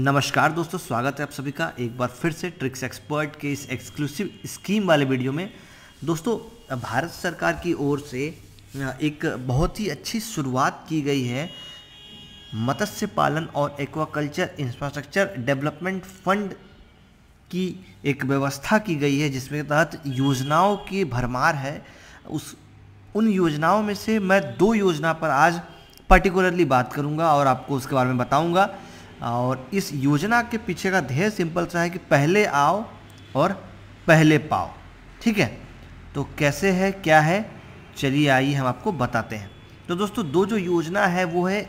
नमस्कार दोस्तों स्वागत है आप सभी का एक बार फिर से ट्रिक्स एक्सपर्ट के इस एक्सक्लूसिव स्कीम वाले वीडियो में दोस्तों भारत सरकार की ओर से एक बहुत ही अच्छी शुरुआत की गई है मत्स्य पालन और एक्वाकल्चर इंफ्रास्ट्रक्चर डेवलपमेंट फंड की एक व्यवस्था की गई है जिसके तहत योजनाओं की भरमार है उस उन योजनाओं में से मैं दो योजना पर आज पर्टिकुलरली बात करूंगा और आपको उसके बारे में बताऊंगा और इस योजना के पीछे का ध्येय सिंपल सा है कि पहले आओ और पहले पाओ ठीक है तो कैसे है क्या है चलिए आइए हम आपको बताते हैं तो दोस्तों दो जो योजना है वो है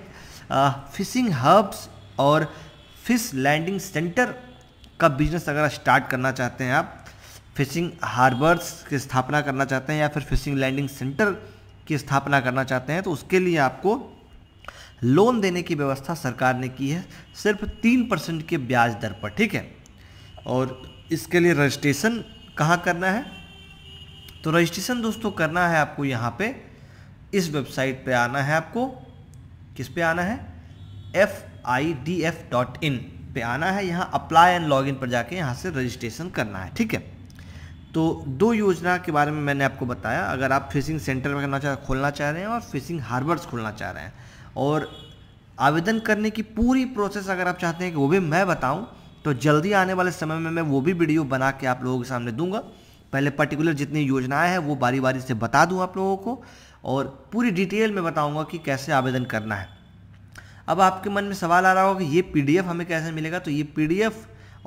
फिशिंग हब्स और फिश लैंडिंग सेंटर का बिजनेस अगर स्टार्ट करना चाहते हैं आप फिशिंग हार्बर्स की स्थापना करना चाहते हैं या फिर फिशिंग लैंडिंग सेंटर की स्थापना करना चाहते हैं तो उसके लिए आपको लोन देने की व्यवस्था सरकार ने की है सिर्फ तीन परसेंट के ब्याज दर पर ठीक है और इसके लिए रजिस्ट्रेशन कहाँ करना है तो रजिस्ट्रेशन दोस्तों करना है आपको यहाँ पे इस वेबसाइट पे आना है आपको किस पे आना है F I D F dot in पे आना है यहाँ अप्लाई एंड लॉगिन पर जाके यहाँ से रजिस्ट्रेशन करना है ठीक है तो दो योजना के बारे में मैंने आपको बताया अगर आप फिशिंग सेंटर में करना चाह खोलना चाह रहे हैं और फिशिंग हार्बर्स खोलना चाह रहे हैं और आवेदन करने की पूरी प्रोसेस अगर आप चाहते हैं कि वो भी मैं बताऊं तो जल्दी आने वाले समय में मैं वो भी वीडियो बना के आप लोगों के सामने दूंगा पहले पर्टिकुलर जितनी योजनाएं हैं वो बारी बारी से बता दूं आप लोगों को और पूरी डिटेल में बताऊंगा कि कैसे आवेदन करना है अब आपके मन में सवाल आ रहा होगा कि ये पी हमें कैसे मिलेगा तो ये पी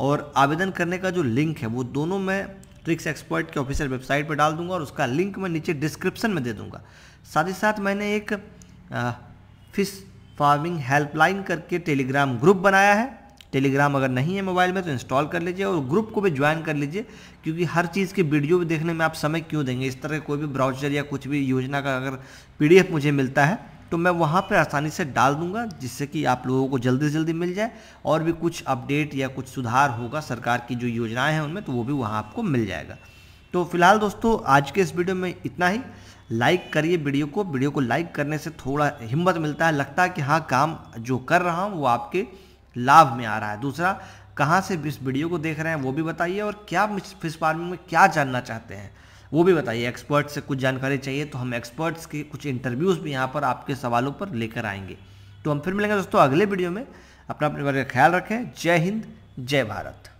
और आवेदन करने का जो लिंक है वो दोनों मैं ट्रिक्स एक्सपर्ट के ऑफिशियल वेबसाइट पर डाल दूंगा और उसका लिंक मैं नीचे डिस्क्रिप्शन में दे दूंगा साथ ही साथ मैंने एक फिश फार्मिंग हेल्पलाइन करके टेलीग्राम ग्रुप बनाया है टेलीग्राम अगर नहीं है मोबाइल में तो इंस्टॉल कर लीजिए और ग्रुप को भी ज्वाइन कर लीजिए क्योंकि हर चीज़ की वीडियो भी देखने में आप समय क्यों देंगे इस तरह कोई भी ब्राउजर या कुछ भी योजना का अगर पी मुझे मिलता है तो मैं वहाँ पर आसानी से डाल दूंगा जिससे कि आप लोगों को जल्दी से जल्दी मिल जाए और भी कुछ अपडेट या कुछ सुधार होगा सरकार की जो योजनाएँ हैं उनमें तो वो भी वहाँ आपको मिल जाएगा तो फिलहाल दोस्तों आज के इस वीडियो में इतना ही लाइक करिए वीडियो को वीडियो को लाइक करने से थोड़ा हिम्मत मिलता है लगता है कि हाँ काम जो कर रहा हूँ वो आपके लाभ में आ रहा है दूसरा कहाँ से इस वीडियो को देख रहे हैं वो भी बताइए और क्या फिश फार्मिंग में क्या जानना चाहते हैं वो भी बताइए एक्सपर्ट से कुछ जानकारी चाहिए तो हम एक्सपर्ट्स के कुछ इंटरव्यूज़ भी यहाँ पर आपके सवालों पर लेकर आएंगे तो हम फिर मिलेंगे दोस्तों अगले वीडियो में अपना अपने बारे ख्याल रखें जय हिंद जय भारत